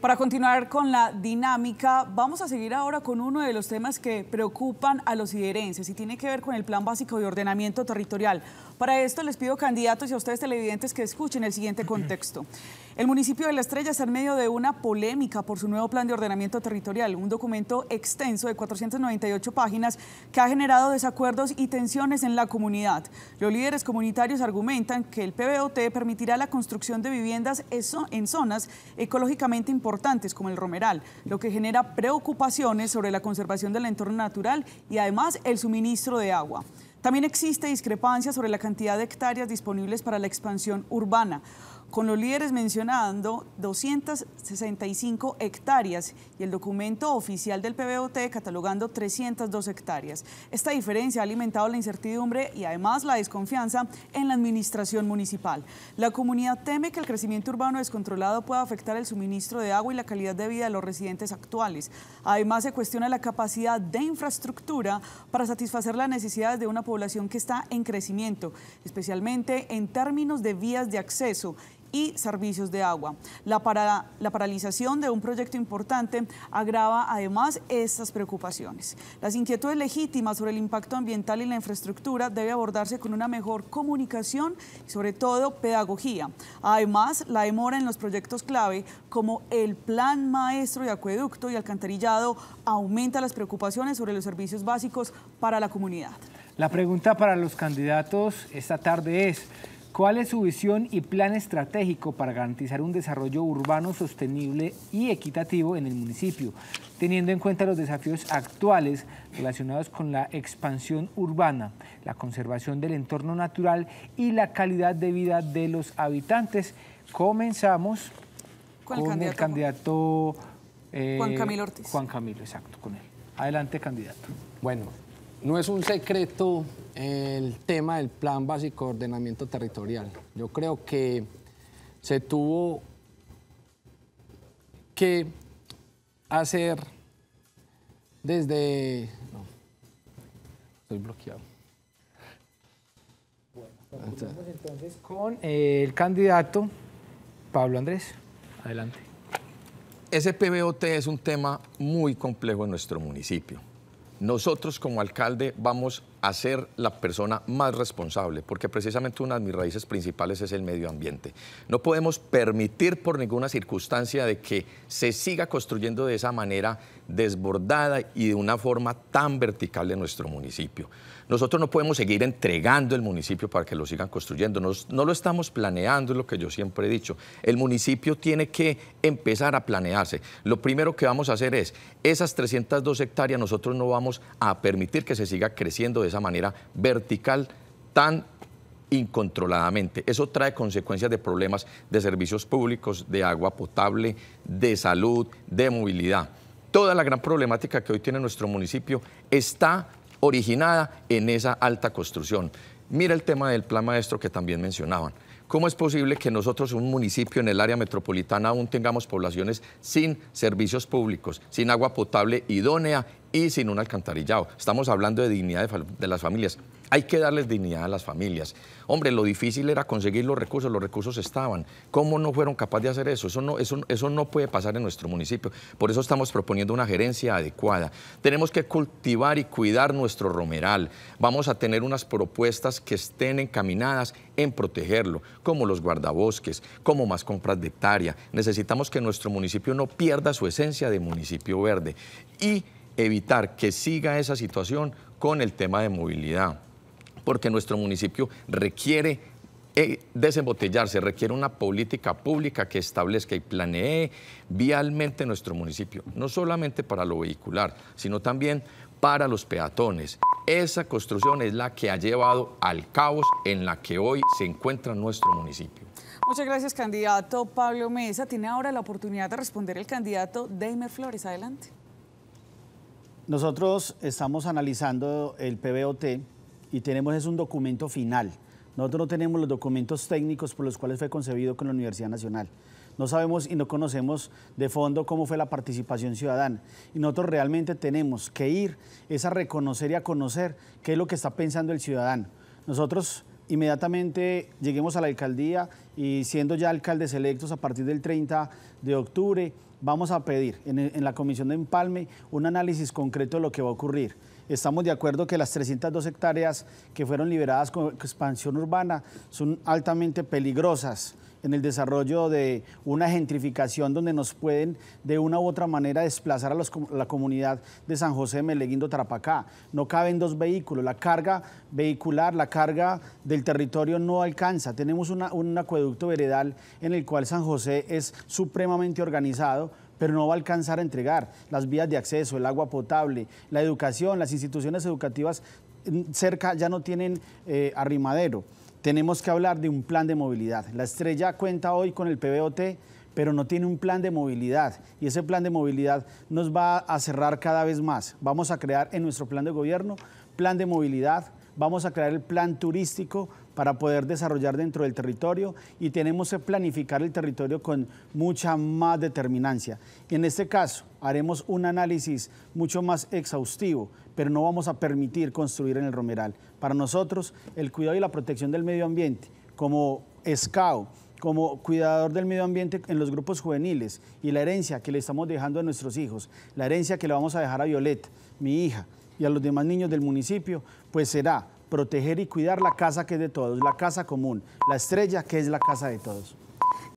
Para continuar con la dinámica, vamos a seguir ahora con uno de los temas que preocupan a los siderenses y tiene que ver con el Plan Básico de Ordenamiento Territorial. Para esto les pido, candidatos y a ustedes televidentes, que escuchen el siguiente contexto. El municipio de La Estrella está en medio de una polémica por su nuevo Plan de Ordenamiento Territorial, un documento extenso de 498 páginas que ha generado desacuerdos y tensiones en la comunidad. Los líderes comunitarios argumentan que el PBOT permitirá la construcción de viviendas en zonas ecológicamente importantes importantes como el romeral, lo que genera preocupaciones sobre la conservación del entorno natural y además el suministro de agua. También existe discrepancia sobre la cantidad de hectáreas disponibles para la expansión urbana con los líderes mencionando 265 hectáreas y el documento oficial del PBOT catalogando 302 hectáreas. Esta diferencia ha alimentado la incertidumbre y además la desconfianza en la administración municipal. La comunidad teme que el crecimiento urbano descontrolado pueda afectar el suministro de agua y la calidad de vida de los residentes actuales. Además se cuestiona la capacidad de infraestructura para satisfacer las necesidades de una población que está en crecimiento, especialmente en términos de vías de acceso y servicios de agua. La, paralización de un proyecto importante agrava además estas preocupaciones. Las inquietudes legítimas sobre el impacto ambiental y la infraestructura debe abordarse con una mejor comunicación y sobre todo pedagogía. Además, la demora en los proyectos clave como el plan maestro de acueducto y alcantarillado aumenta las preocupaciones sobre los servicios básicos para la comunidad. La pregunta para los candidatos esta tarde es, ¿Cuál es su visión y plan estratégico para garantizar un desarrollo urbano sostenible y equitativo en el municipio, teniendo en cuenta los desafíos actuales relacionados con la expansión urbana, la conservación del entorno natural y la calidad de vida de los habitantes? Comenzamos con, el candidato, Juan eh, Camilo Ortiz. Juan Camilo, exacto, con él. Adelante, candidato. Bueno, no es un secreto el tema del Plan Básico de Ordenamiento Territorial. Yo creo que se tuvo que hacer desde... No, estoy bloqueado. Bueno, pues, entonces con el candidato Pablo Andrés. Adelante. Ese PBOT es un tema muy complejo en nuestro municipio nosotros como alcalde vamos hacer la persona más responsable, porque precisamente una de mis raíces principales es el medio ambiente. No podemos permitir por ninguna circunstancia de que se siga construyendo de esa manera desbordada y de una forma tan vertical de nuestro municipio. Nosotros no podemos seguir entregando el municipio para que lo sigan construyendo, no lo estamos planeando, es lo que yo siempre he dicho. El municipio tiene que empezar a planearse. Lo primero que vamos a hacer es, esas 302 hectáreas nosotros no vamos a permitir que se siga creciendo de esa manera vertical tan incontroladamente. Eso trae consecuencias de problemas de servicios públicos, de agua potable, de salud, de movilidad. Toda la gran problemática que hoy tiene nuestro municipio está originada en esa alta construcción. Mira el tema del plan maestro que también mencionaban. ¿Cómo es posible que nosotros, un municipio en el área metropolitana, aún tengamos poblaciones sin servicios públicos, sin agua potable idónea y sin un alcantarillado? Estamos hablando de dignidad de, las familias. Hay que darles dignidad a las familias. Hombre, lo difícil era conseguir los recursos, los recursos estaban. ¿Cómo no fueron capaces de hacer eso? Eso no, puede pasar en nuestro municipio. Por eso estamos proponiendo una gerencia adecuada. Tenemos que cultivar y cuidar nuestro romeral. Vamos a tener unas propuestas que estén encaminadas en protegerlo, como los guardabosques, como más compras de hectárea. Necesitamos que nuestro municipio no pierda su esencia de municipio verde y evitar que siga esa situación con el tema de movilidad porque nuestro municipio requiere eh, desembotellarse, requiere una política pública que establezca y planee vialmente nuestro municipio, no solamente para lo vehicular, sino también para los peatones. Esa construcción es la que ha llevado al caos en la que hoy se encuentra nuestro municipio. Muchas gracias, candidato Pablo Mesa. Tiene ahora la oportunidad de responder el candidato Daimer Flores. Adelante. Nosotros estamos analizando el PBOT y tenemos es un documento final. Nosotros no tenemos los documentos técnicos por los cuales fue concebido con la Universidad Nacional. No sabemos y no conocemos de fondo cómo fue la participación ciudadana. Y nosotros realmente tenemos que ir es a reconocer y a conocer qué es lo que está pensando el ciudadano. Nosotros inmediatamente lleguemos a la alcaldía y siendo ya alcaldes electos a partir del 30 de octubre, vamos a pedir en, la Comisión de Empalme un análisis concreto de lo que va a ocurrir estamos de acuerdo que las 302 hectáreas que fueron liberadas con expansión urbana son altamente peligrosas en el desarrollo de una gentrificación donde nos pueden de una u otra manera desplazar a la comunidad de San José de Meleguindo Tarapacá. No caben dos vehículos, la carga vehicular, la carga del territorio no alcanza. Tenemos un acueducto veredal en el cual San José es supremamente organizado pero no va a alcanzar a entregar las vías de acceso, el agua potable, la educación, las instituciones educativas mm, cerca ya no tienen eh, arrimadero. Tenemos que hablar de un plan de movilidad. La estrella cuenta hoy con el PBOT, pero no tiene un plan de movilidad. Y ese plan de movilidad nos va a cerrar cada vez más. Vamos a crear en nuestro plan de gobierno plan de movilidad, vamos a crear el plan turístico, para poder desarrollar dentro del territorio y tenemos que planificar el territorio con mucha más determinancia. En este caso, haremos un análisis mucho más exhaustivo, pero no vamos a permitir construir en el Romeral. Para nosotros, el cuidado y la protección del medio ambiente, como SCAO, como cuidador del medio ambiente en los grupos juveniles y la herencia que le estamos dejando a nuestros hijos, la herencia que le vamos a dejar a Violet, mi hija, y a los demás niños del municipio, pues será proteger y cuidar la casa que es de todos, la casa común, la estrella que es la casa de todos.